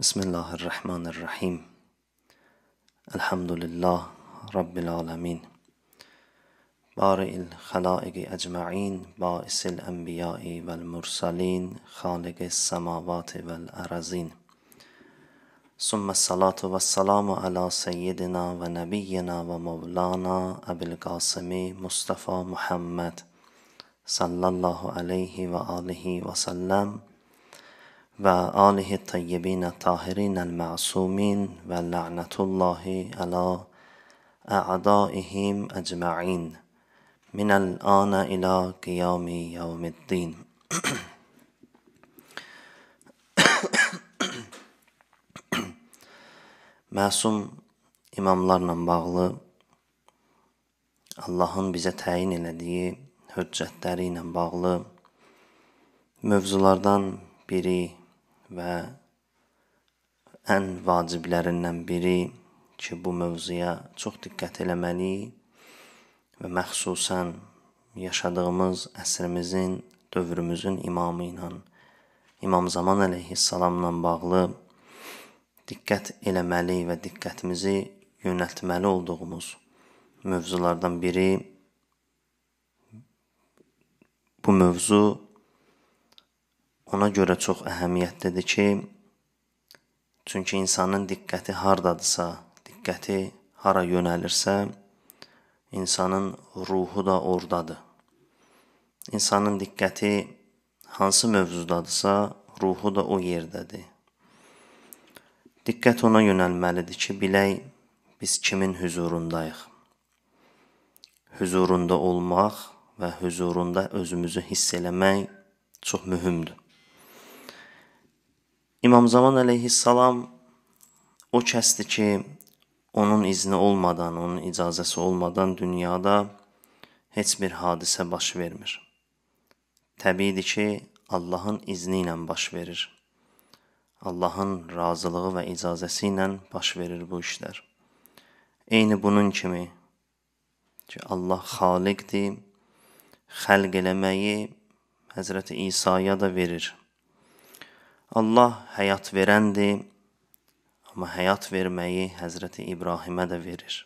بسم الله الرحمن الرحيم الحمد لله رب العالمين بارئ الخلائق أجمعين باعث الأنبياء والمرسلين خالق السماوات والأرزين ثم الصلاة والسلام على سيدنا ونبينا ومولانا أبي القاسم مصطفى محمد صلى الله عليه وآله وسلم və alihi tayyibinə tahirinəl məsumin və la'nətullahi ələ ə'daihim əcma'in minəl anə ilə qiyami yevmiddin. Məsum imamlarla bağlı Allahın bizə təyin elədiyi höccətləri ilə bağlı mövzulardan biri və ən vaciblərindən biri ki, bu mövzuya çox diqqət eləməliyik və məxsusən yaşadığımız əsrimizin, dövrümüzün imamı ilə İmam Zaman əleyhissalamla bağlı diqqət eləməli və diqqətimizi yönəltməli olduğumuz mövzulardan biri bu mövzu ona görə çox əhəmiyyətlidir ki, çünki insanın diqqəti hardadırsa, diqqəti hara yönəlirsə, insanın ruhu da ordadır. İnsanın diqqəti hansı mövzudadırsa, ruhu da o yerdədir. Diqqət ona yönəlməlidir ki, bilək biz kimin huzurundayıq. Huzurunda olmaq və huzurunda özümüzü hiss eləmək çox mühümdür. İmam Zaman əleyhissalam o kəsdir ki, onun izni olmadan, onun icazəsi olmadan dünyada heç bir hadisə baş vermir. Təbiidir ki, Allahın izni ilə baş verir. Allahın razılığı və icazəsi ilə baş verir bu işlər. Eyni bunun kimi ki, Allah xaliqdir, xəlq eləməyi Həzrəti İsa'ya da verir. Allah həyat verəndir, amma həyat verməyi Həzrəti İbrahimə də verir.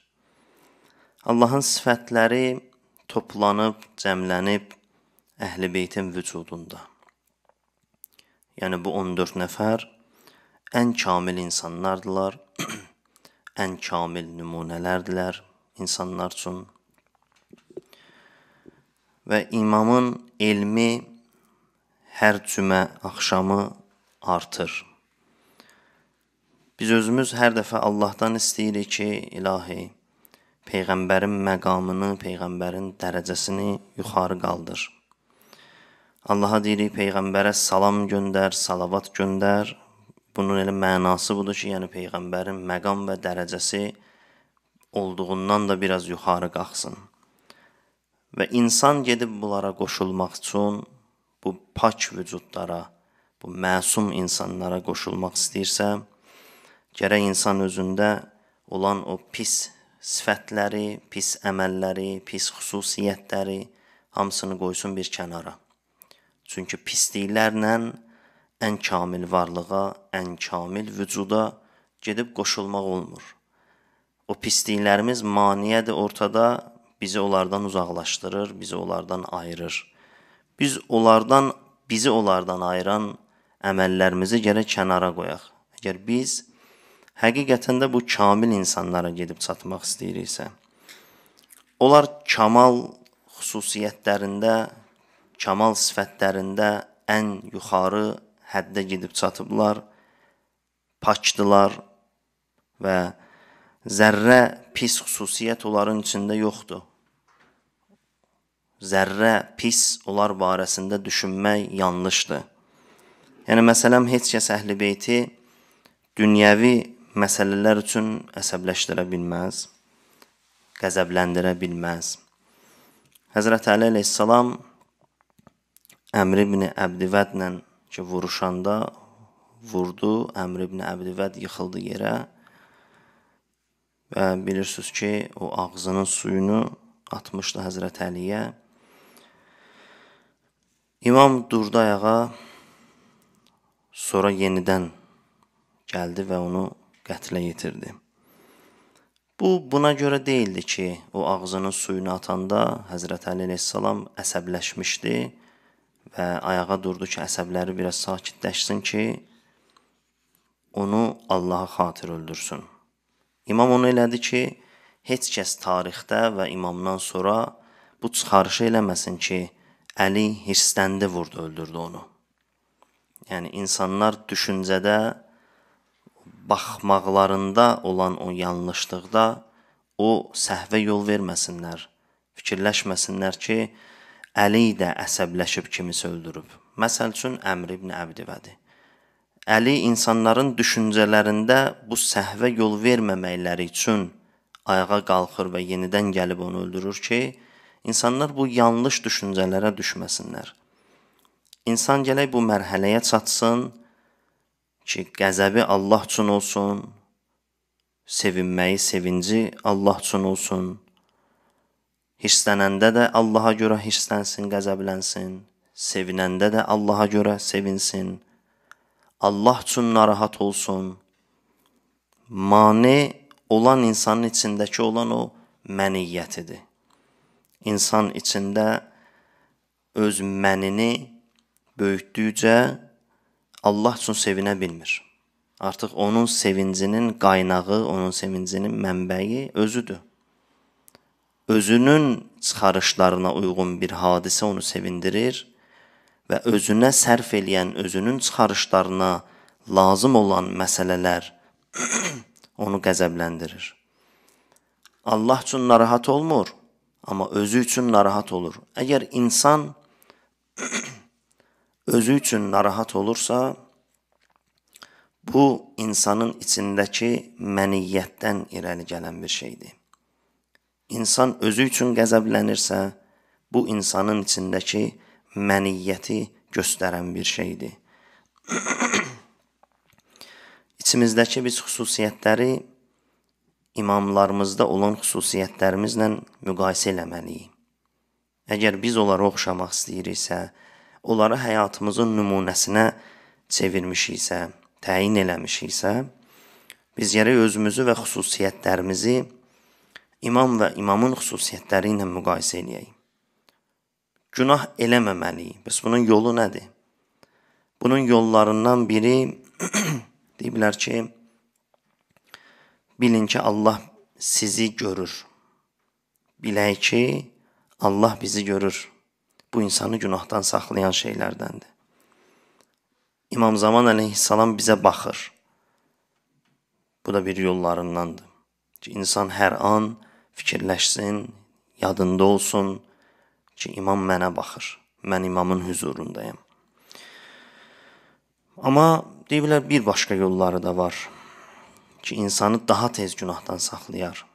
Allahın sifətləri toplanıb, cəmlənib Əhl-i Beytin vücudunda. Yəni bu 14 nəfər ən kamil insanlardılar, ən kamil nümunələrdilər insanlar üçün. Və imamın elmi hər cümə axşamı artır. Biz özümüz hər dəfə Allahdan istəyirik ki, ilahi, Peyğəmbərin məqamını, Peyğəmbərin dərəcəsini yuxarı qaldır. Allaha deyirik, Peyğəmbərə salam göndər, salavat göndər. Bunun elə mənası budur ki, yəni Peyğəmbərin məqam və dərəcəsi olduğundan da biraz yuxarı qalxsın. Və insan gedib bunlara qoşulmaq üçün bu pak vücudlara, bu məsum insanlara qoşulmaq istəyirsə, gərək insan özündə olan o pis sifətləri, pis əməlləri, pis xüsusiyyətləri hamısını qoysun bir kənara. Çünki pisliklərlə ən kamil varlığa, ən kamil vücuda gedib qoşulmaq olmur. O pisliklərimiz maniyədir ortada, bizi onlardan uzaqlaşdırır, bizi onlardan ayırır. Biz onlardan, bizi onlardan ayıran əməllərimizi gərək kənara qoyaq. Əgər biz həqiqətən də bu kamil insanlara gedib çatmaq istəyiriksə, onlar kamal xüsusiyyətlərində, kamal sifətlərində ən yuxarı həddə gedib çatıblar, pakdılar və zərrə pis xüsusiyyət onların içində yoxdur. Zərrə pis onlar barəsində düşünmək yanlışdır. Yəni məsələn heç kəs əhləbeyti dünyəvi məsələlər üçün əsəbləşdirə bilməz, qəzəbləndirə bilməz. Həzrət Əli əleyhissalam Əmr ibn Əbdivədlə ki, vuruşanda vurdu, Əmr ibn Əbdivad yıxıldı yerə. Və bilirsiniz ki, o ağzının suyunu atmışdı Həzrət Əliyə. İmam durdu ayağa, sonra yenidən gəldi və onu qətlə yetirdi. Bu buna görə deyildi ki, o ağzının suyunu atanda Həzrət Əli (əleyhissalam) əsəbləşmişdi və ayağa durdu ki, əsəbləri biraz sakitləşsin ki, onu Allaha xatir öldürsün. İmam onu elədi ki, heç kəs tarixdə və imamdan sonra bu çıxarışı eləməsin ki, Əli hirsləndi vurdu, öldürdü onu yəni insanlar düşüncədə baxmaqlarında olan o yanlışlıqda o səhvə yol verməsinlər. Fikirləşməsinlər ki, Əli də əsəbləşib kimisi öldürüb. Məsəl üçün Əmr ibn Əbdivədi. Əli insanların düşüncələrində bu səhvə yol verməməkləri üçün ayağa qalxır və yenidən gəlib onu öldürür ki, insanlar bu yanlış düşüncələrə düşməsinlər. İnsan gələk bu mərhələyə çatsın ki, qəzəbi Allah üçün olsun, sevinməyi, sevinci Allah üçün olsun. Hirslənəndə də Allaha görə hirslənsin, qəzəblənsin. Sevinəndə də Allaha görə sevinsin. Allah üçün narahat olsun. Mane olan insanın içindəki olan o məniyyətidir. İnsan içində öz mənini böyütdükcə Allah üçün sevinə bilmir. Artıq onun sevincinin qaynağı, onun sevincinin mənbəyi özüdür. Özünün çıxarışlarına uyğun bir hadisə onu sevindirir və özünə sərf eləyən, özünün çıxarışlarına lazım olan məsələlər onu qəzəbləndirir. Allah üçün narahat olmur, amma özü üçün narahat olur. Əgər insan özü üçün narahat olursa, bu insanın içindəki məniyyətdən irəli gələn bir şeydir. İnsan özü üçün qəzəblənirsə, bu insanın içindəki məniyyəti göstərən bir şeydir. İçimizdəki biz xüsusiyyətləri imamlarımızda olan xüsusiyyətlərimizlə müqayisə eləməliyik. Əgər biz onlara oxşamaq istəyiriksə, onları həyatımızın nümunəsinə çevirmişiksə, təyin eləmişiksə, biz gərək özümüzü və xüsusiyyətlərimizi imam və imamın xüsusiyyətləri ilə müqayisə eləyək. Günah eləməməliyik. Bəs bunun yolu nədir? Bunun yollarından biri deyiblər ki, bilin ki, Allah sizi görür. Bilək ki, Allah bizi görür bu insanı günahdan saxlayan şeylərdəndir. İmam Zaman əleyhissalam bizə baxır. Bu da bir yollarındandır. Ki insan hər an fikirləşsin, yadında olsun ki, imam mənə baxır. Mən imamın huzurundayam. Amma deyiblər bir başqa yolları da var ki, insanı daha tez günahdan saxlayar.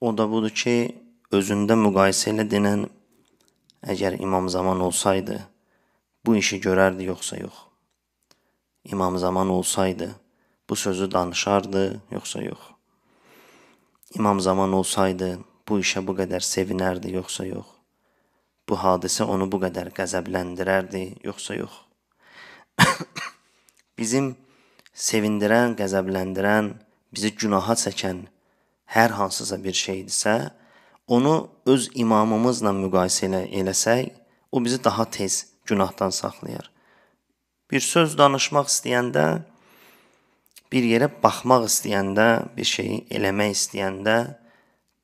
O da budur ki, özündə müqayisə ilə denən Əgər İmam Zaman olsaydı, bu işi görərdi yoxsa yox? İmam Zaman olsaydı, bu sözü danışardı yoxsa yox? İmam Zaman olsaydı, bu işə bu qədər sevinərdi yoxsa yox? Bu hadisə onu bu qədər qəzəbləndirərdi yoxsa yox? Bizim sevindirən, qəzəbləndirən, bizi günaha çəkən hər hansısa bir şeydirsə, onu öz imamımızla müqayisə elə eləsək, o bizi daha tez günahdan saxlayar. Bir söz danışmaq istəyəndə, bir yerə baxmaq istəyəndə, bir şeyi eləmək istəyəndə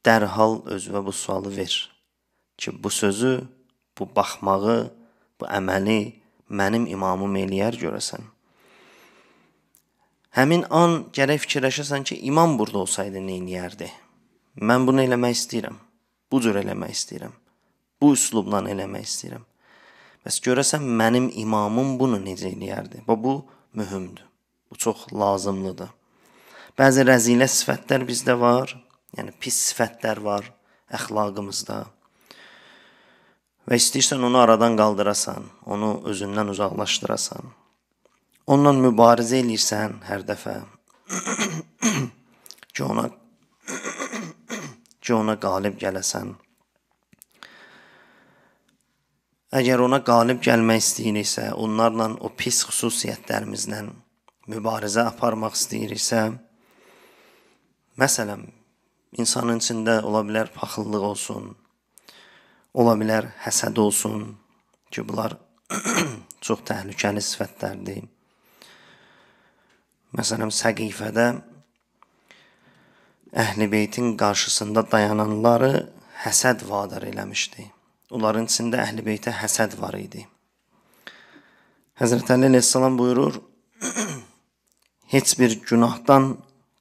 dərhal özünə bu sualı ver ki, bu sözü, bu baxmağı, bu əməli mənim imamım eləyər görəsən. Həmin an gərək fikirləşəsən ki, imam burada olsaydı nə edərdi? Mən bunu eləmək istəyirəm. Bu cür eləmək istəyirəm. Bu üslubla eləmək istəyirəm. Bəs görəsən mənim imamım bunu necə eləyərdi? Və bu mühümdür. Bu çox lazımlıdır. Bəzi rəzilə sifətlər bizdə var. Yəni pis sifətlər var əxlaqımızda. Və istəyirsən onu aradan qaldırasan, onu özündən uzaqlaşdırasan. Onunla mübarizə eləyirsən hər dəfə. ki ona ki, ona qalib gələsən. Əgər ona qalib gəlmək istəyiriksə, onlarla o pis xüsusiyyətlərimizlə mübarizə aparmaq istəyiriksə, məsələn, insanın içində ola bilər paxıllıq olsun, ola bilər həsəd olsun ki, bunlar çox təhlükəli sifətlərdir. Məsələn, səqifədə Əhlibeytin qarşısında dayananları həsəd vadar eləmişdi. Onların içində Əhlibeytə həsəd var idi. Həzrət Əli əleyhissalam buyurur: Heç bir günahdan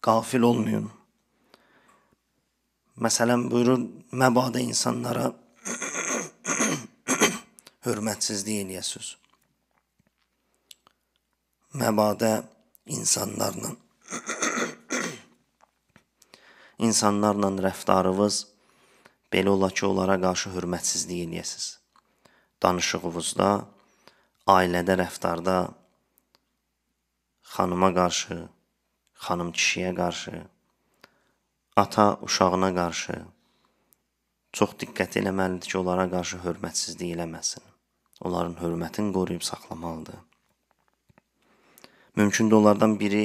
qafil olmayın. Məsələn buyurur, məbadə insanlara hörmətsizlik eləyəsiz. Məbadə insanlarla insanlarla rəftarınız belə ola ki, onlara qarşı hörmətsizlik eləyəsiz. Danışığınızda, ailədə rəftarda xanıma qarşı, xanım kişiyə qarşı, ata uşağına qarşı çox diqqət eləməlidir ki, onlara qarşı hörmətsizlik eləməsin. Onların hörmətini qoruyub saxlamalıdır. Mümkündür onlardan biri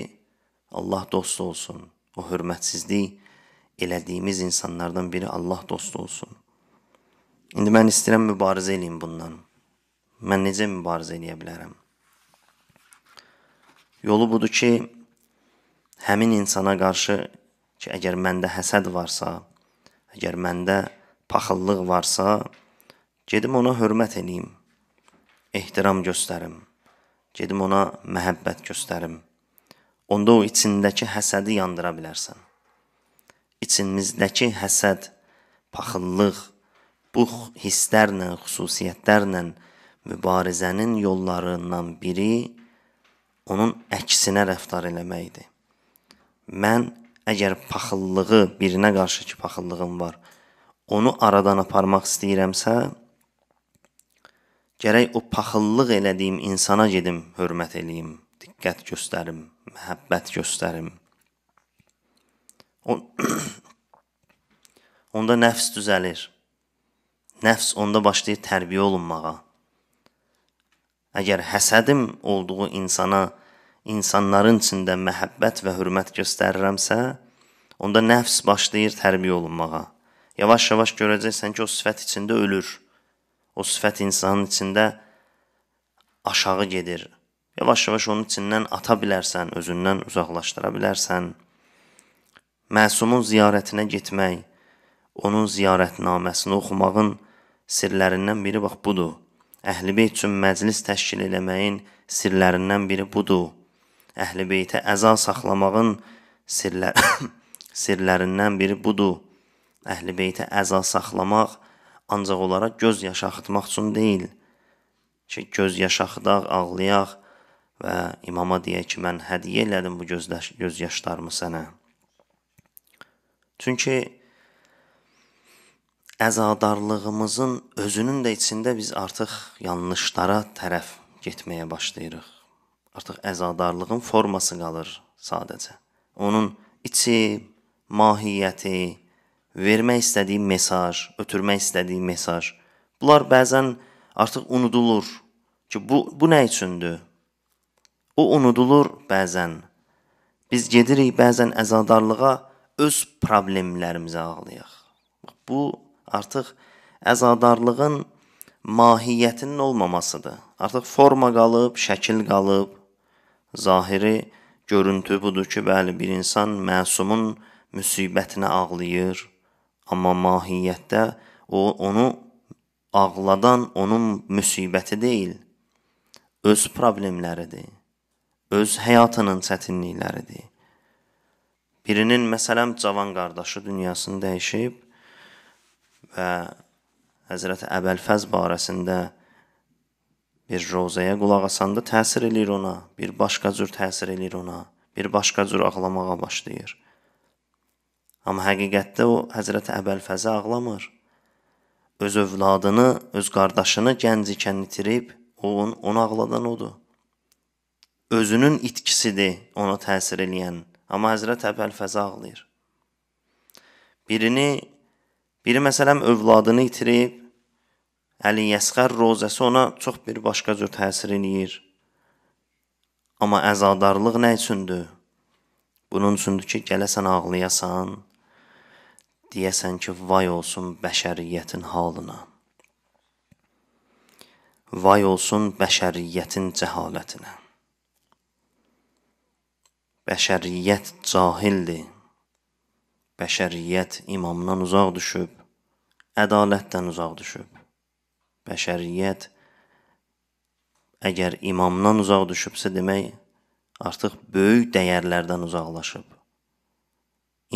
Allah dostu olsun. O hörmətsizlik elədiyimiz insanlardan biri Allah dostu olsun. İndi mən istəyirəm mübarizə eləyim bundan. Mən necə mübarizə eləyə bilərəm? Yolu budur ki, həmin insana qarşı ki, əgər məndə həsəd varsa, əgər məndə paxıllıq varsa, gedim ona hörmət eləyim, ehtiram göstərim, gedim ona məhəbbət göstərim. Onda o içindəki həsədi yandıra bilərsən içimizdəki həsəd, paxıllıq, bu hisslərlə, xüsusiyyətlərlə mübarizənin yollarından biri onun əksinə rəftar eləməkdir. Mən əgər paxıllığı birinə qarşı ki, paxıllığım var, onu aradan aparmaq istəyirəmsə, gərək o paxıllıq elədiyim insana gedim, hörmət eləyim, diqqət göstərim, məhəbbət göstərim. onda nəfs düzəlir. Nəfs onda başlayır tərbiyə olunmağa. Əgər həsədim olduğu insana, insanların içində məhəbbət və hörmət göstərirəmsə, onda nəfs başlayır tərbiyə olunmağa. Yavaş-yavaş görəcəksən ki, o sifət içində ölür. O sifət insanın içində aşağı gedir. Yavaş-yavaş onun içindən ata bilərsən, özündən uzaqlaşdıra bilərsən məsumun ziyarətinə getmək, onun ziyarətnaməsini oxumağın sirlərindən biri bax budur. Əhl-i beyt üçün məclis təşkil eləməyin sirlərindən biri budur. Əhl-i beytə əza saxlamağın sirlər sirlərindən biri budur. Əhl-i beytə əza saxlamaq ancaq onlara göz yaşı axıtmaq üçün deyil. Ki, göz yaşı axıdaq, ağlayaq və imama deyək ki, mən hədiyə elədim bu göz, göz yaşlarımı sənə. Çünki əzadarlığımızın özünün də içində biz artıq yanlışlara tərəf getməyə başlayırıq. Artıq əzadarlığın forması qalır sadəcə. Onun içi, mahiyyəti, vermək istədiyi mesaj, ötürmək istədiyi mesaj bunlar bəzən artıq unudulur ki, bu bu nə üçündür? O unudulur bəzən. Biz gedirik bəzən əzadarlığa öz problemlərimizə ağlayaq. Bax bu artıq əzadarlığın mahiyyətinin olmamasıdır. Artıq forma qalıb, şəkil qalıb. Zahiri görüntü budur ki, bəli, bir insan məsumun müsibətinə ağlayır, amma mahiyyətdə o onu ağladan onun müsibəti deyil, öz problemləridir. Öz həyatının çətinlikləridir Birinin məsələn cavan qardaşı dünyasını dəyişib və Həzrət Əbəlfəz barəsində bir rozaya qulaq asanda təsir eləyir ona, bir başqa cür təsir eləyir ona, bir başqa cür ağlamağa başlayır. Amma həqiqətdə o Həzrət Əbəlfəzə ağlamır. Öz övladını, öz qardaşını gənc ikən itirib, onun onu ağladan odur. Özünün itkisidir ona təsir eləyən Amma Həzrət Əbəlfəza ağlayır. Birini, biri məsələn övladını itirib, Əli Yəsqər rozəsi ona çox bir başqa cür təsir eləyir. Amma əzadarlıq nə üçündür? Bunun üçündür ki, gələsən ağlayasan, deyəsən ki, vay olsun bəşəriyyətin halına. Vay olsun bəşəriyyətin cəhalətinə. Bəşəriyyət cahildir. Bəşəriyyət imamdan uzaq düşüb, ədalətdən uzaq düşüb. Bəşəriyyət əgər imamdan uzaq düşübsə demək, artıq böyük dəyərlərdən uzaqlaşıb.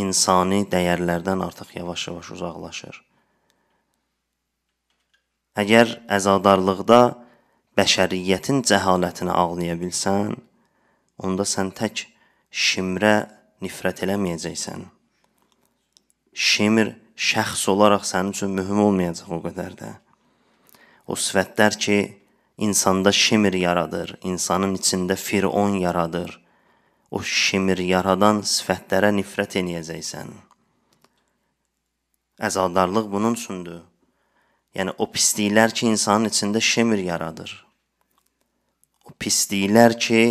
İnsani dəyərlərdən artıq yavaş-yavaş uzaqlaşır. Əgər əzadarlıqda bəşəriyyətin cəhalətinə ağlaya bilsən, onda sən tək şimrə nifrət eləməyəcəksən. Şimr şəxs olaraq sənin üçün mühüm olmayacaq o qədər də. O sifətlər ki, insanda şimr yaradır, insanın içində firon yaradır. O şimr yaradan sifətlərə nifrət eləyəcəksən. Əzadarlıq bunun üçündür. Yəni o pisliklər ki, insanın içində şimr yaradır. O pisliklər ki,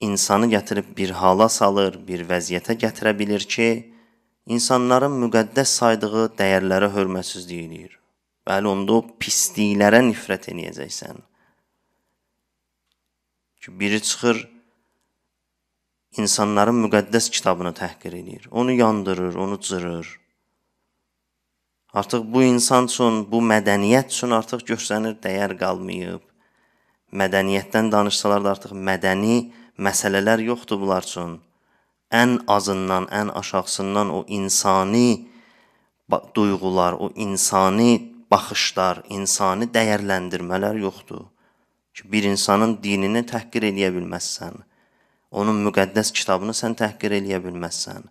insanı gətirib bir hala salır, bir vəziyyətə gətirə bilir ki, insanların müqəddəs saydığı dəyərlərə hörmətsizlik eləyir. Bəli, onda o pisliklərə nifrət eləyəcəksən. Ki biri çıxır insanların müqəddəs kitabını təhqir eləyir. Onu yandırır, onu cırır. Artıq bu insan üçün, bu mədəniyyət üçün artıq görsənir dəyər qalmayıb. Mədəniyyətdən danışsalar da artıq mədəni məsələlər yoxdur bunlar üçün. Ən azından, ən aşağısından o insani duyğular, o insani baxışlar, insani dəyərləndirmələr yoxdur. Ki bir insanın dinini təhqir eləyə bilməzsən. Onun müqəddəs kitabını sən təhqir eləyə bilməzsən.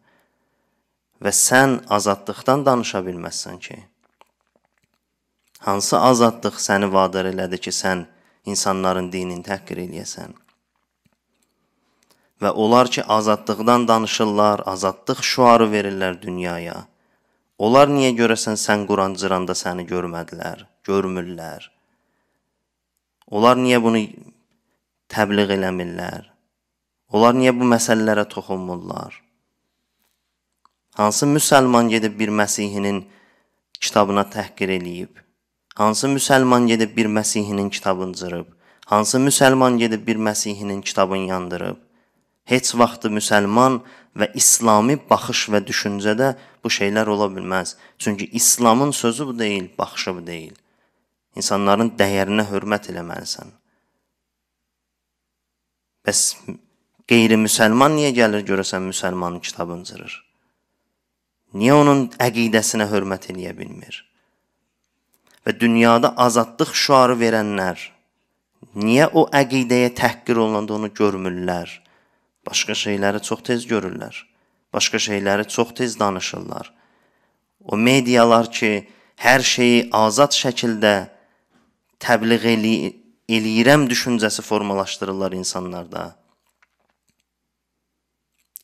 Və sən azadlıqdan danışa bilməzsən ki. Hansı azadlıq səni vadar elədi ki, sən insanların dinini təhqir eləyəsən? və onlar ki azadlıqdan danışırlar, azadlıq şüarı verirlər dünyaya. Onlar niyə görəsən sən Quran cıranda səni görmədilər, görmürlər? Onlar niyə bunu təbliğ eləmirlər? Onlar niyə bu məsələlərə toxunmurlar? Hansı müsəlman gedib bir məsihinin kitabına təhqir eləyib? Hansı müsəlman gedib bir məsihinin kitabını cırıb? Hansı müsəlman gedib bir məsihinin kitabını yandırıb? heç vaxt müsəlman və İslami baxış və düşüncədə bu şeylər ola bilməz. Çünki İslamın sözü bu deyil, baxışı bu deyil. İnsanların dəyərinə hörmət eləməlisən. Bəs qeyri-müsəlman niyə gəlir görəsən müsəlmanın kitabını cırır? Niyə onun əqidəsinə hörmət eləyə bilmir? Və dünyada azadlıq şüarı verənlər niyə o əqidəyə təhqir olunanda onu görmürlər? Başqa şeyləri çox tez görürlər. Başqa şeyləri çox tez danışırlar. O medialar ki, hər şeyi azad şəkildə təbliğ eli eləyirəm düşüncəsi formalaşdırırlar insanlarda.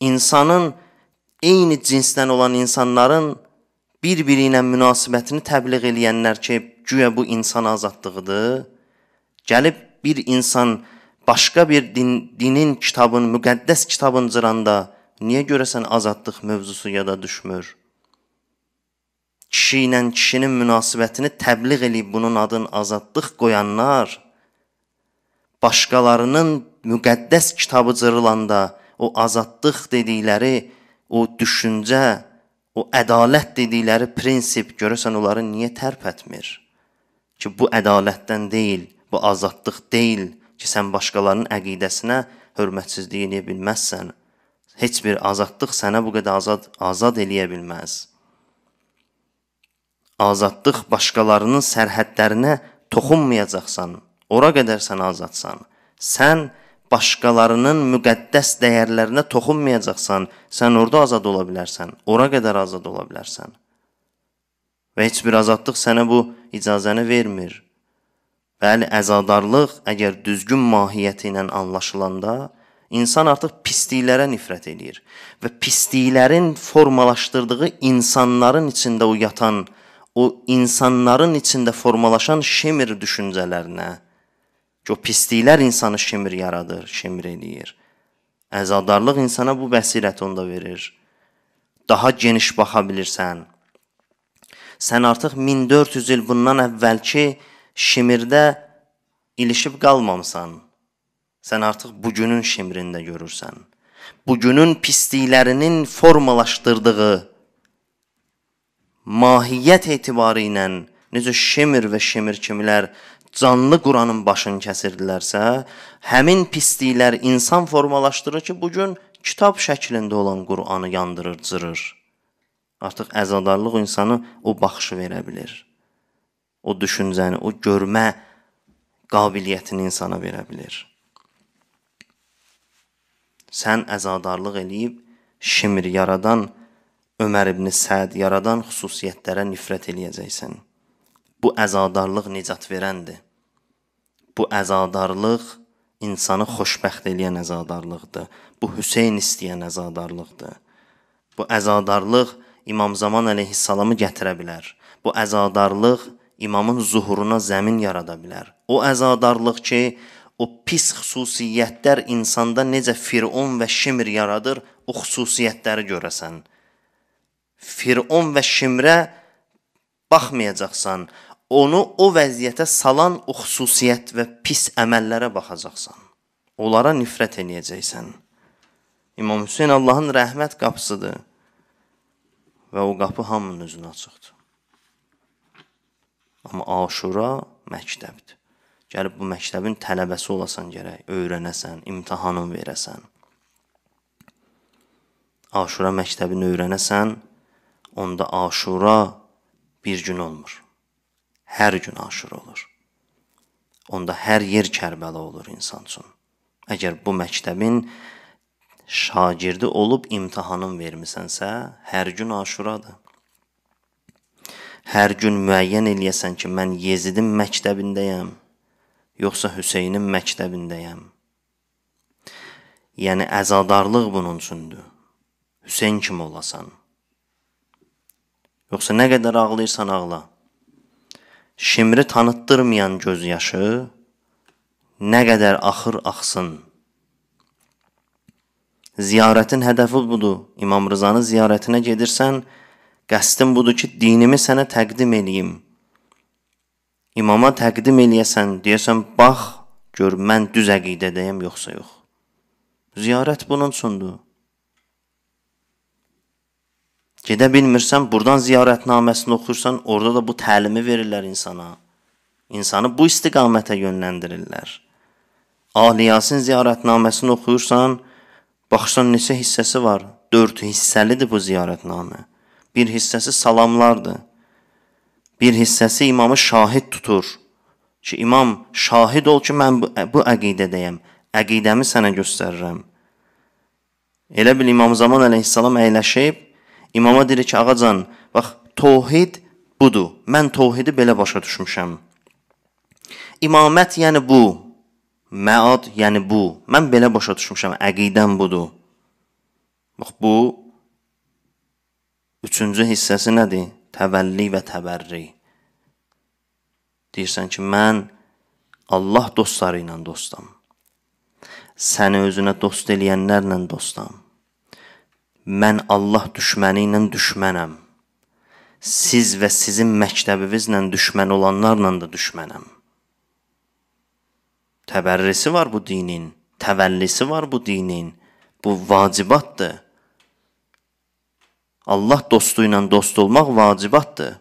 İnsanın eyni cinsdən olan insanların bir-biri ilə münasibətini təbliğ eləyənlər ki, güya bu insan azadlığıdır, gəlib bir insan başqa bir din, dinin kitabın, müqəddəs kitabın cıranda niyə görəsən azadlıq mövzusu yada düşmür? Kişi ilə kişinin münasibətini təbliğ eləyib bunun adını azadlıq qoyanlar başqalarının müqəddəs kitabı cırılanda o azadlıq dedikləri, o düşüncə, o ədalət dedikləri prinsip görəsən onları niyə tərpətmir? Ki bu ədalətdən deyil, bu azadlıq deyil ki, sən başqalarının əqidəsinə hörmətsizlik edə bilməzsən. Heç bir azadlıq sənə bu qədər azad azad eləyə bilməz. Azadlıq başqalarının sərhədlərinə toxunmayacaqsan. Ora qədər sən azadsan. Sən başqalarının müqəddəs dəyərlərinə toxunmayacaqsan. Sən orada azad ola bilərsən. Ora qədər azad ola bilərsən. Və heç bir azadlıq sənə bu icazəni vermir. Bəli, əzadarlıq əgər düzgün mahiyyəti ilə anlaşılanda, insan artıq pisliklərə nifrət eləyir və pisliklərin formalaşdırdığı insanların içində o yatan, o insanların içində formalaşan şemir düşüncələrinə, ki o pisliklər insanı şemir yaradır, şemir eləyir. Əzadarlıq insana bu bəsirəti onda verir. Daha geniş baxa bilirsən. Sən artıq 1400 il bundan əvvəlki Şimirdə ilişib qalmamısan. Sən artıq bu günün şimrində görürsən. Bu günün pisliklərinin formalaşdırdığı mahiyyət etibarı ilə necə şimir və şimir kimlər canlı Quranın başını kəsirdilərsə, həmin pisliklər insan formalaşdırır ki, bu gün kitab şəklində olan Qur'anı yandırır, cırır. Artıq əzadarlıq insanı o baxışı verə bilər o düşüncəni, o görmə qabiliyyətini insana verə bilər. Sən əzadarlıq eləyib Şimr yaradan Ömər ibn Səd yaradan xüsusiyyətlərə nifrət eləyəcəksən. Bu əzadarlıq nicat verəndir. Bu əzadarlıq insanı xoşbəxt eləyən əzadarlıqdır. Bu Hüseyn istəyən əzadarlıqdır. Bu əzadarlıq İmam Zaman əleyhissalamı gətirə bilər. Bu əzadarlıq imamın zuhuruna zəmin yarada bilər. O əzadarlıq ki, o pis xüsusiyyətlər insanda necə Firon və Şimr yaradır, o xüsusiyyətləri görəsən. Firon və Şimrə baxmayacaqsan, onu o vəziyyətə salan o xüsusiyyət və pis əməllərə baxacaqsan. Onlara nifrət eləyəcəksən. İmam Hüseyn Allahın rəhmət qapısıdır və o qapı hamının özünə açıqdır. Amma Aşura məktəbdir. Gəlib bu məktəbin tələbəsi olasan gərək, öyrənəsən, imtahanın verəsən. Aşura məktəbini öyrənəsən, onda Aşura bir gün olmur. Hər gün Aşura olur. Onda hər yer Kərbəla olur insan üçün. Əgər bu məktəbin şagirdi olub imtahanın vermisənsə, hər gün Aşuradır hər gün müəyyən eləyəsən ki, mən Yezidin məktəbindəyəm, yoxsa Hüseynin məktəbindəyəm. Yəni əzadarlıq bunun üçündür. Hüseyn kim olasan? Yoxsa nə qədər ağlayırsan ağla. Şimri tanıtdırmayan göz yaşı nə qədər axır axsın. Ziyarətin hədəfi budur. İmam Rızanın ziyarətinə gedirsən, Qəsdim budur ki, dinimi sənə təqdim eləyim. İmama təqdim eləyəsən, deyəsən, bax, gör mən düz əqidədəyəm yoxsa yox. Ziyarət bunun üçündür. Gedə bilmirsən, burdan ziyarətnaməsini oxursan, orada da bu təlimi verirlər insana. İnsanı bu istiqamətə yönləndirirlər. Ali Yasin ziyarətnaməsini oxuyursan, baxsan neçə hissəsi var? 4 hissəlidir bu ziyarətnamə bir hissəsi salamlardır. Bir hissəsi imamı şahid tutur. Ki imam şahid ol ki mən bu, bu əqidədəyəm. Əqidəmi sənə göstərirəm. Elə bil İmam Zaman əleyhissalam əyləşib imama deyir ki, ağacan, bax tohid budur. Mən tohidi belə başa düşmüşəm. İmamət yəni bu. Məad yəni bu. Mən belə başa düşmüşəm. Əqidəm budur. Bax bu Üçüncü hissəsi nədir? Təvəlli və təbərri. Deyirsən ki, mən Allah dostları ilə dostam. Səni özünə dost eləyənlərlə dostam. Mən Allah düşməni ilə düşmənəm. Siz və sizin məktəbinizlə düşmən olanlarla da düşmənəm. Təbərrisi var bu dinin, təvəllisi var bu dinin. Bu vacibatdır. Allah dostu ilə dost olmaq vacibatdır.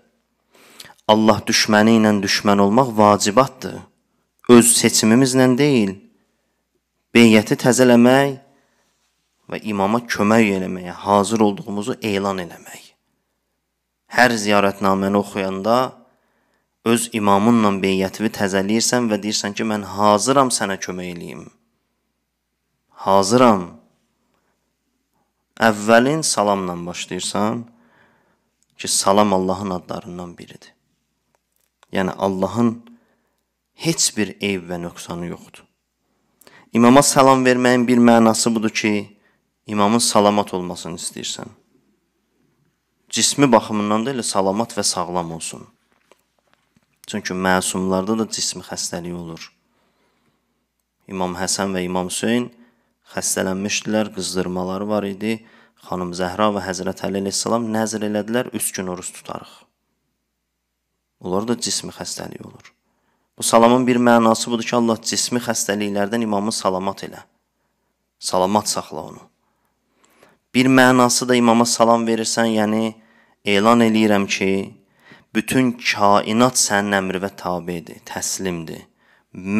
Allah düşməni ilə düşmən olmaq vacibatdır. Öz seçimimizlə deyil. Beyəti təzələmək və imama kömək eləməyə hazır olduğumuzu elan eləmək. Hər ziyarətnaməni oxuyanda öz imamınla beyətini təzələyirsən və deyirsən ki, mən hazıram sənə kömək eləyim. Hazıram. Əvvəlin salamla başlayırsan ki, salam Allahın adlarından biridir. Yəni Allahın heç bir eyb və nöqsanı yoxdur. İmama salam verməyin bir mənası budur ki, imamın salamat olmasını istəyirsən. Cismi baxımından da elə salamat və sağlam olsun. Çünki məsumlarda da cismi xəstəliyi olur. İmam Həsən və İmam Hüseyn xəstələnmişdilər, qızdırmaları var idi. Xanım Zəhra və Həzrət Əli əleyhissalam nəzr elədilər, 3 gün oruc tutarıq. Onlar da cismi xəstəliyi olur. Bu salamın bir mənası budur ki, Allah cismi xəstəliklərdən imamı salamat elə. Salamat saxla onu. Bir mənası da imama salam verirsən, yəni elan eləyirəm ki, bütün kainat sənin əmrinə tabedir, təslimdir.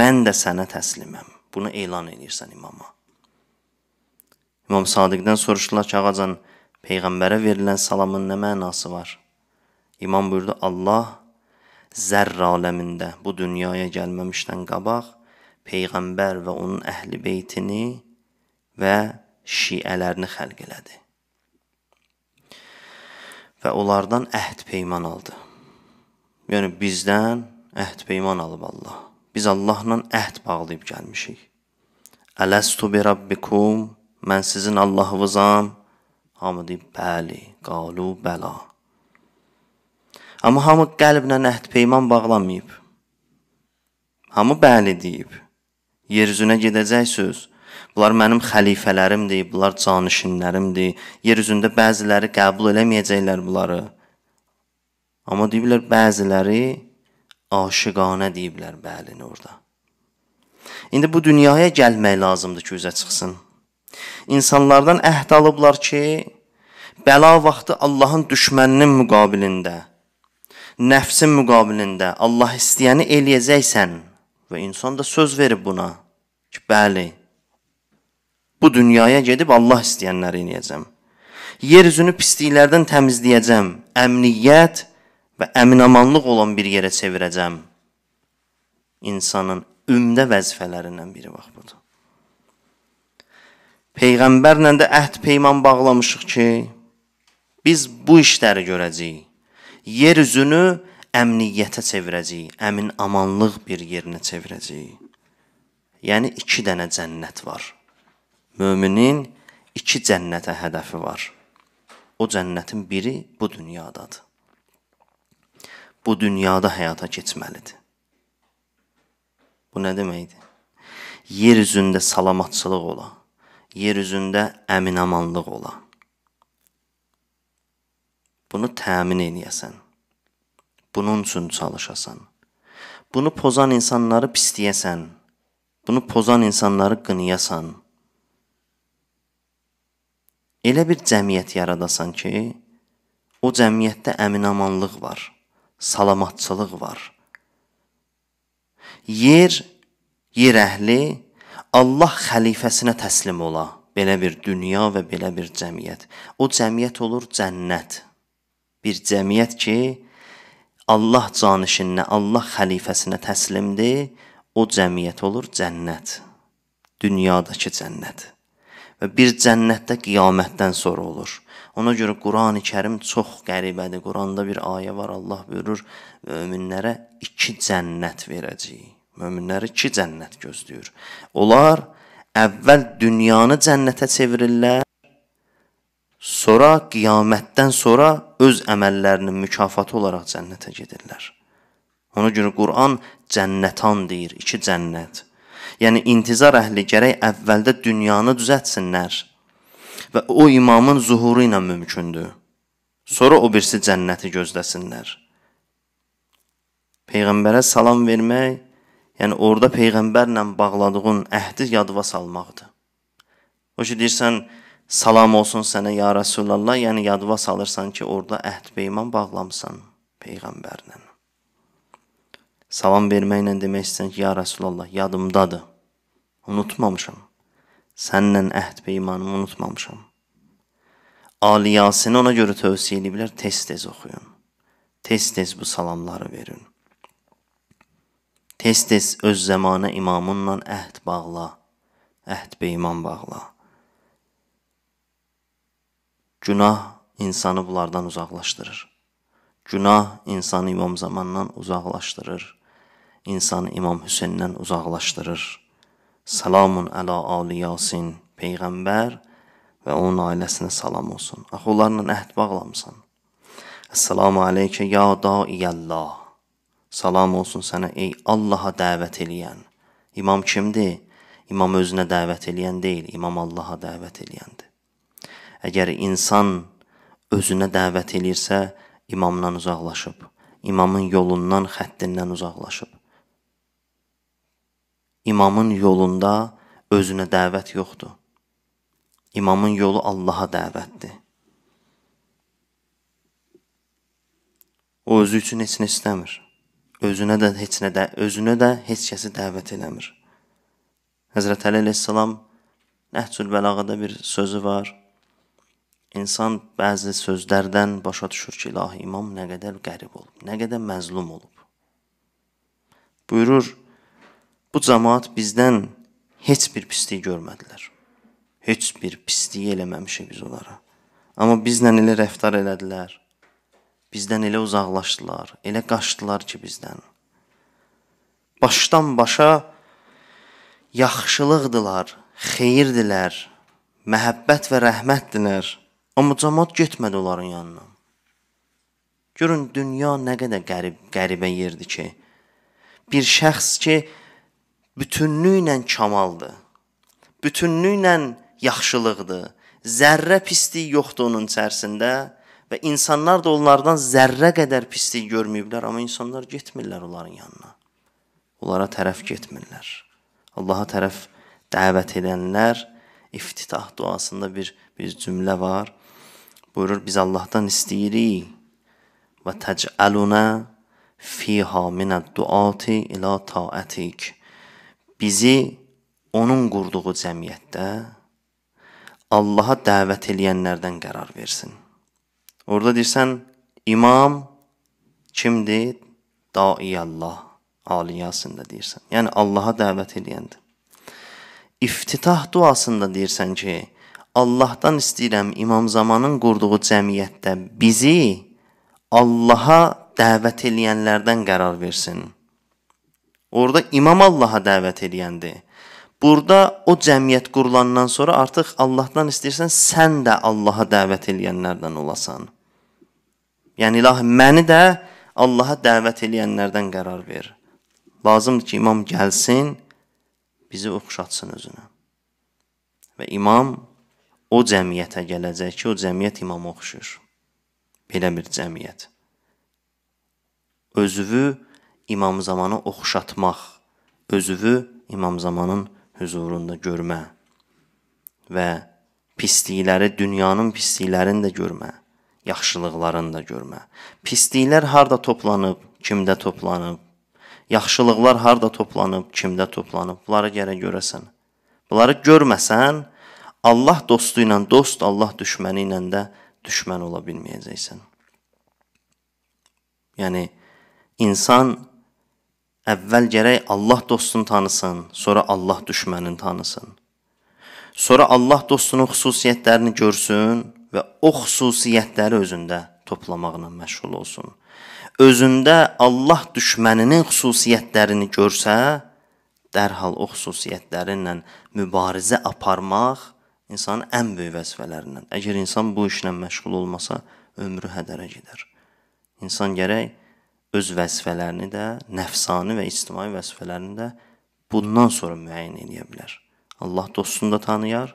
Mən də sənə təsliməm. Bunu elan eləyirsən imama. İmam Sadiqdən soruşdular ki, ağacan, Peyğəmbərə verilən salamın nə mənası var? İmam buyurdu, Allah zərr aləmində bu dünyaya gəlməmişdən qabaq Peyğəmbər və onun əhli beytini və şiələrini xəlq elədi. Və onlardan əhd peyman aldı. Yəni, bizdən əhd peyman alıb Allah. Biz Allahla əhd bağlayıb gəlmişik. Ələstu bi rabbikum, mən sizin Allahınızam. Hamı deyib, bəli, qalu bəla. Amma hamı qəlblə əhd peyman bağlamayıb. Hamı bəli deyib. Yer üzünə gedəcək söz. Bunlar mənim xəlifələrimdir, bunlar canişinlərimdir. Yer üzündə bəziləri qəbul eləməyəcəklər bunları. Amma deyiblər bəziləri aşiqanə deyiblər bəlini orada. İndi bu dünyaya gəlmək lazımdır ki, üzə çıxsın. İnsanlardan əhd alıblar ki, bəla vaxtı Allahın düşməninin müqabilində, nəfsin müqabilində Allah istəyəni eləyəcəksən və insan da söz verib buna ki, bəli, bu dünyaya gedib Allah istəyənləri eləyəcəm. Yer üzünü pisliklərdən təmizləyəcəm, əmniyyət və əminamanlıq olan bir yerə çevirəcəm. İnsanın ümdə vəzifələrindən biri bax budur. Peyğəmbərlə də əhd peyman bağlamışıq ki, biz bu işləri görəcəyik. Yer üzünü əmniyyətə çevirəcəyik, əmin amanlıq bir yerinə çevirəcəyik. Yəni 2 dənə cənnət var. Möminin 2 cənnətə hədəfi var. O cənnətin biri bu dünyadadır. Bu dünyada həyata keçməlidir. Bu nə deməkdir? Yer üzündə salamatçılıq ola yer üzündə əminamanlıq ola. Bunu təmin eləyəsən. Bunun üçün çalışasan. Bunu pozan insanları pisliyəsən. Bunu pozan insanları qınayasan. Elə bir cəmiyyət yaradasan ki, o cəmiyyətdə əminamanlıq var, salamatçılıq var. Yer, yer əhli Allah xəlifəsinə təslim ola. Belə bir dünya və belə bir cəmiyyət. O cəmiyyət olur cənnət. Bir cəmiyyət ki, Allah canişinə, Allah xəlifəsinə təslimdir. O cəmiyyət olur cənnət. Dünyadakı cənnət. Və bir cənnətdə qiyamətdən sonra olur. Ona görə Qurani-Kərim çox qəribədir. Quranda bir ayə var, Allah buyurur: "Möminlərə iki cənnət verəcəyik." möminləri iki cənnət gözləyir. Onlar əvvəl dünyanı cənnətə çevirirlər, sonra qiyamətdən sonra öz əməllərinin mükafatı olaraq cənnətə gedirlər. Ona görə Quran cənnətan deyir, iki cənnət. Yəni intizar əhli gərək əvvəldə dünyanı düzətsinlər və o imamın zuhuru ilə mümkündür. Sonra o birisi cənnəti gözləsinlər. Peyğəmbərə salam vermək Yəni orada peyğəmbərlə bağladığın əhdi yadva salmaqdır. O ki deyirsən salam olsun sənə ya Rəsulullah, yəni yadva salırsan ki, orada əhd peyman bağlamısan peyğəmbərlə. Salam verməklə demək istəyirsən ki, ya Rəsulullah, yadımdadır. Unutmamışam. Sənlə əhd peymanımı unutmamışam. Ali Yasinə ona görə tövsiyə ediblər, tez-tez oxuyun. Tez-tez bu salamları verin. Tez-tez öz zəmanə imamınla əhd bağla, əhd beyman bağla. Günah insanı bunlardan uzaqlaşdırır. Günah insanı İmam Zamandan uzaqlaşdırır. İnsanı İmam Hüseyndən uzaqlaşdırır. Salamun əla ali Yasin, peyğəmbər və onun ailəsinə salam olsun. Axı onlarla əhd bağlamısan. Esselamu aleykə ya daiyəllah. Salam olsun sənə ey Allaha dəvət eləyən. İmam kimdir? İmam özünə dəvət eləyən deyil, imam Allaha dəvət eləyəndir. Əgər insan özünə dəvət eləyirsə, imamdan uzaqlaşıb, imamın yolundan, xəttindən uzaqlaşıb. İmamın yolunda özünə dəvət yoxdur. İmamın yolu Allaha dəvətdir. O özü üçün heç nə istəmir özünə də heç nə də özünə də heç kəsi dəvət eləmir. Həzrət Əli əleyhissalam Nəhcül Bəlağada bir sözü var. İnsan bəzi sözlərdən başa düşür ki, ilahi imam nə qədər qərib olub, nə qədər məzlum olub. Buyurur, bu cəmaat bizdən heç bir pislik görmədilər. Heç bir pislik eləməmişik biz onlara. Amma bizlə elə rəftar elədilər bizdən elə uzaqlaşdılar, elə qaçdılar ki bizdən. Başdan başa yaxşılıqdılar, xeyirdilər, məhəbbət və rəhmətdilər. Amma cəmaət getmədi onların yanına. Görün dünya nə qədər qərib, qəribə yerdir ki, bir şəxs ki bütünlüklə kamaldır. Bütünlüklə yaxşılıqdır. Zərrə pislik yoxdur onun içərisində Və insanlar da onlardan zərrə qədər pislik görməyiblər, amma insanlar getmirlər onların yanına. Onlara tərəf getmirlər. Allaha tərəf dəvət edənlər iftitah duasında bir bir cümlə var. Buyurur biz Allahdan istəyirik və təcaluna fiha minəd-duati ila taatik. Bizi onun qurduğu cəmiyyətdə Allaha dəvət edənlərdən qərar versin. Orada deyirsən imam kimdir? Dai Allah, aliyasında deyirsən. Yəni Allaha dəvət eləyəndə. İftitah duasında deyirsən ki, Allahdan istəyirəm imam zamanın qurduğu cəmiyyətdə bizi Allaha dəvət eləyənlərdən qərar versin. Orada imam Allaha dəvət eləyəndir. Burada o cəmiyyət qurulandan sonra artıq Allahdan istəyirsən sən də Allaha dəvət eləyənlərdən olasan. Yəni ilahi məni də Allaha dəvət eləyənlərdən qərar ver. Lazımdır ki, imam gəlsin, bizi oxşatsın özünə. Və imam o cəmiyyətə gələcək ki, o cəmiyyət imama oxşur. Belə bir cəmiyyət. Özünü imam zamanı oxşatmaq, özünü imam zamanın oxşatmaq hüzurunda görmə və pislikləri, dünyanın pisliklərini də görmə, yaxşılıqlarını da görmə. Pisliklər harda toplanıb, kimdə toplanıb? Yaxşılıqlar harda toplanıb, kimdə toplanıb? Bunları gərək görəsən. Bunları görməsən, Allah dostu ilə dost, Allah düşməni ilə də düşmən ola bilməyəcəksən. Yəni insan Əvvəl gərək Allah dostunu tanısın, sonra Allah düşmənini tanısın. Sonra Allah dostunun xüsusiyyətlərini görsün və o xüsusiyyətləri özündə toplamaqla məşğul olsun. Özündə Allah düşməninin xüsusiyyətlərini görsə, dərhal o xüsusiyyətlərinlə mübarizə aparmaq insanın ən böyük vəzifələrindən. Əgər insan bu işlə məşğul olmasa, ömrü hədərə gedər. İnsan gərək öz vəzifələrini də, nəfsani və ictimai vəzifələrini də bundan sonra müəyyən edə bilər. Allah dostunu da tanıyar,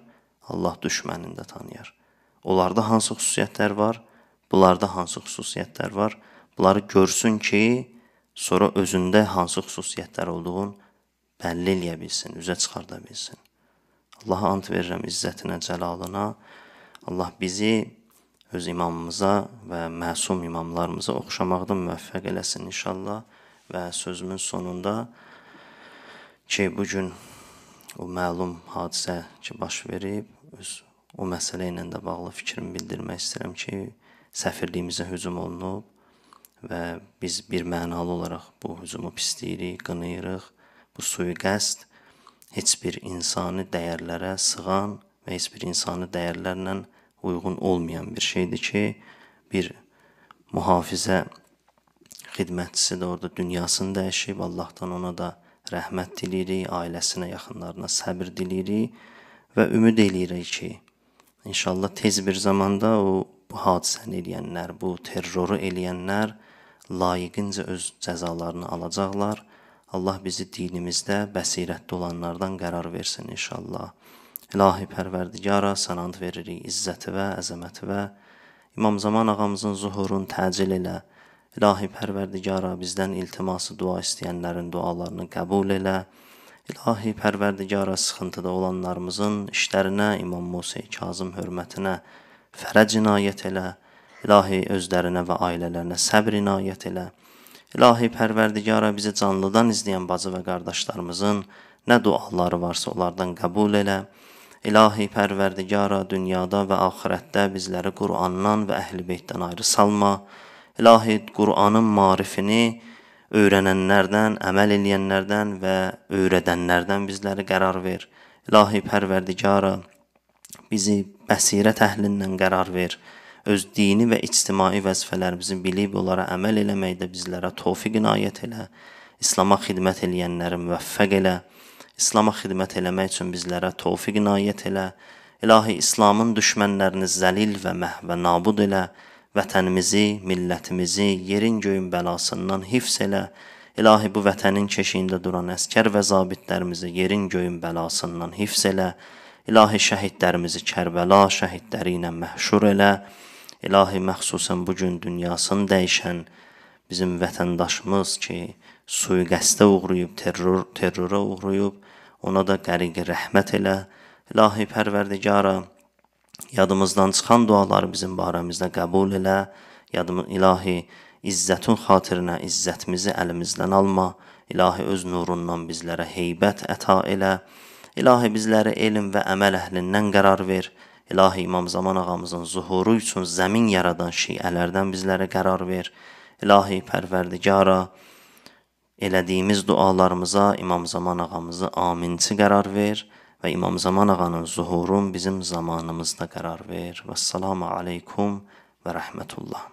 Allah düşmənini də tanıyar. Onlarda hansı xüsusiyyətlər var? Bunlarda hansı xüsusiyyətlər var? Bunları görsün ki, sonra özündə hansı xüsusiyyətlər olduğunu bəlli eləyə bilsin, üzə çıxarda bilsin. Allaha ant verirəm izzətinə, cəlalına. Allah bizi öz imamımıza və məsum imamlarımıza oxşamaqda müvəffəq eləsin inşallah. Və sözümün sonunda ki, bu gün o məlum hadisə ki, baş verib, öz o məsələ ilə də bağlı fikrimi bildirmək istəyirəm ki, səfirliyimizə hücum olunub və biz bir mənalı olaraq bu hücumu pisləyirik, qınayırıq. Bu sui-qəsd heç bir insanı dəyərlərə sığan və heç bir insanı dəyərlərlə uyğun olmayan bir şeydir ki, bir mühafizə xidmətçisi də orada dünyasını dəyişib, Allahdan ona da rəhmət diləyirik, ailəsinə, yaxınlarına səbir diləyirik və ümid eləyirik ki, inşallah tez bir zamanda o bu hadisəni eləyənlər, bu terroru eləyənlər layiqincə öz cəzalarını alacaqlar. Allah bizi dinimizdə bəsirətli olanlardan qərar versin inşallah. İlahi pərverdigara sənand veririk izzəti və əzəməti və İmam Zaman ağamızın zuhurun təcil elə. İlahi pərverdigara bizdən iltiması dua istəyənlərin dualarını qəbul elə. İlahi pərverdigara sıxıntıda olanlarımızın işlərinə, İmam Musa Kazım hörmətinə fərəc inayət elə. İlahi özlərinə və ailələrinə səbr inayət elə. İlahi pərverdigara bizi canlıdan izləyən bacı və qardaşlarımızın nə duaları varsa onlardan qəbul elə. İlahi pərverdigara dünyada və axirətdə bizləri Qurandan və əhl-i beytdən ayrı salma. İlahi Quranın marifini öyrənənlərdən, əməl eləyənlərdən və öyrədənlərdən bizləri qərar ver. İlahi pərverdigara bizi bəsirət əhlindən qərar ver. Öz dini və ictimai vəzifələrimizi bilib onlara əməl eləməkdə bizlərə tofiq inayət elə. İslama xidmət eləyənləri müvəffəq elə. İslama xidmət eləmək üçün bizlərə tövfiq inayət elə. İlahi İslamın düşmənlərini zəlil və məhvə nabud elə. Vətənimizi, millətimizi yerin göyün bəlasından hifz elə. İlahi bu vətənin keşiyində duran əskər və zabitlərimizi yerin göyün bəlasından hifz elə. İlahi şəhidlərimizi Kərbəla şəhidləri ilə məhşur elə. İlahi məxsusən bu gün dünyasını dəyişən bizim vətəndaşımız ki, suiqəstə uğrayıb, terror, terrora uğrayıb, ona da qəriqi rəhmət elə. İlahi Pərverdigara, yadımızdan çıxan duaları bizim barəmizdə qəbul elə. Yadım İlahi, izzətin xatirinə izzətimizi əlimizdən alma. İlahi öz nurundan bizlərə heybət əta elə. İlahi bizlərə elm və əməl əhlindən qərar ver. İlahi İmam Zaman ağamızın zuhuru üçün zəmin yaradan şiələrdən bizlərə qərar ver. İlahi Pərverdigara, elədiyimiz dualarımıza İmam Zaman ağamızı aminçi qərar ver və İmam Zaman ağanın zuhurun bizim zamanımızda qərar ver. Vəssalamu aleykum və rəhmətullah.